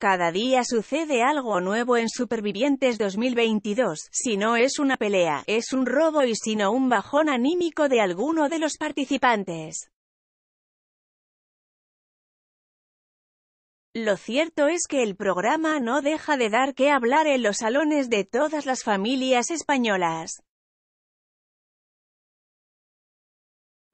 Cada día sucede algo nuevo en Supervivientes 2022, si no es una pelea, es un robo y si no un bajón anímico de alguno de los participantes. Lo cierto es que el programa no deja de dar que hablar en los salones de todas las familias españolas.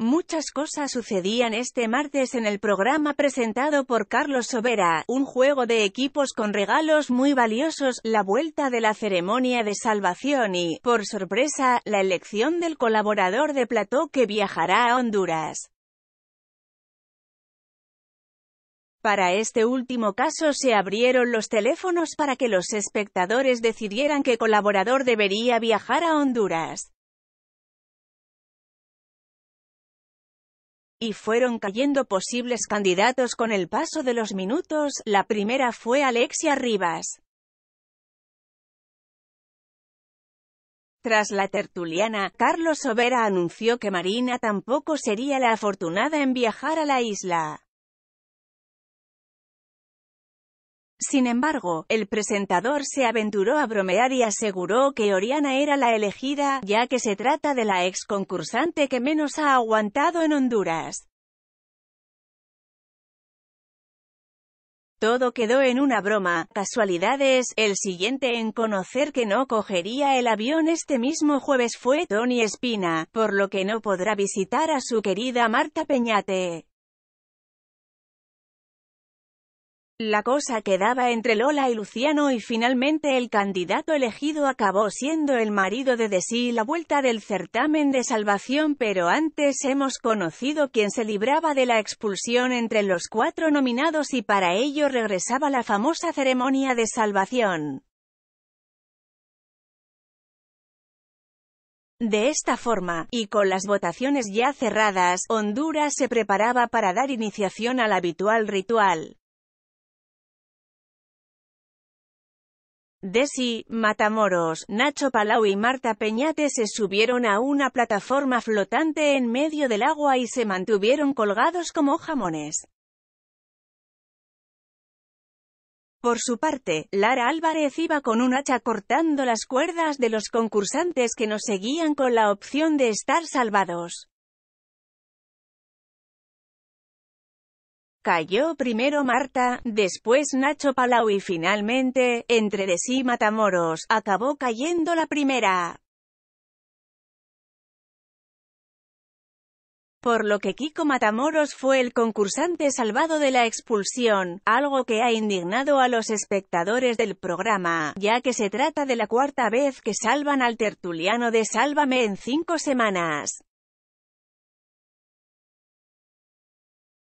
Muchas cosas sucedían este martes en el programa presentado por Carlos Sobera, un juego de equipos con regalos muy valiosos, la vuelta de la ceremonia de salvación y, por sorpresa, la elección del colaborador de plató que viajará a Honduras. Para este último caso se abrieron los teléfonos para que los espectadores decidieran qué colaborador debería viajar a Honduras. y fueron cayendo posibles candidatos con el paso de los minutos, la primera fue Alexia Rivas. Tras la tertuliana, Carlos Overa anunció que Marina tampoco sería la afortunada en viajar a la isla. Sin embargo, el presentador se aventuró a bromear y aseguró que Oriana era la elegida, ya que se trata de la ex concursante que menos ha aguantado en Honduras. Todo quedó en una broma, casualidades, el siguiente en conocer que no cogería el avión este mismo jueves fue Tony Espina, por lo que no podrá visitar a su querida Marta Peñate. La cosa quedaba entre Lola y Luciano y finalmente el candidato elegido acabó siendo el marido de Desi la vuelta del certamen de salvación pero antes hemos conocido quien se libraba de la expulsión entre los cuatro nominados y para ello regresaba la famosa ceremonia de salvación. De esta forma, y con las votaciones ya cerradas, Honduras se preparaba para dar iniciación al habitual ritual. Desi, Matamoros, Nacho Palau y Marta Peñate se subieron a una plataforma flotante en medio del agua y se mantuvieron colgados como jamones. Por su parte, Lara Álvarez iba con un hacha cortando las cuerdas de los concursantes que nos seguían con la opción de estar salvados. Cayó primero Marta, después Nacho Palau y finalmente, entre de sí Matamoros, acabó cayendo la primera. por lo que Kiko Matamoros fue el concursante salvado de la expulsión, algo que ha indignado a los espectadores del programa, ya que se trata de la cuarta vez que salvan al tertuliano de Sálvame en cinco semanas.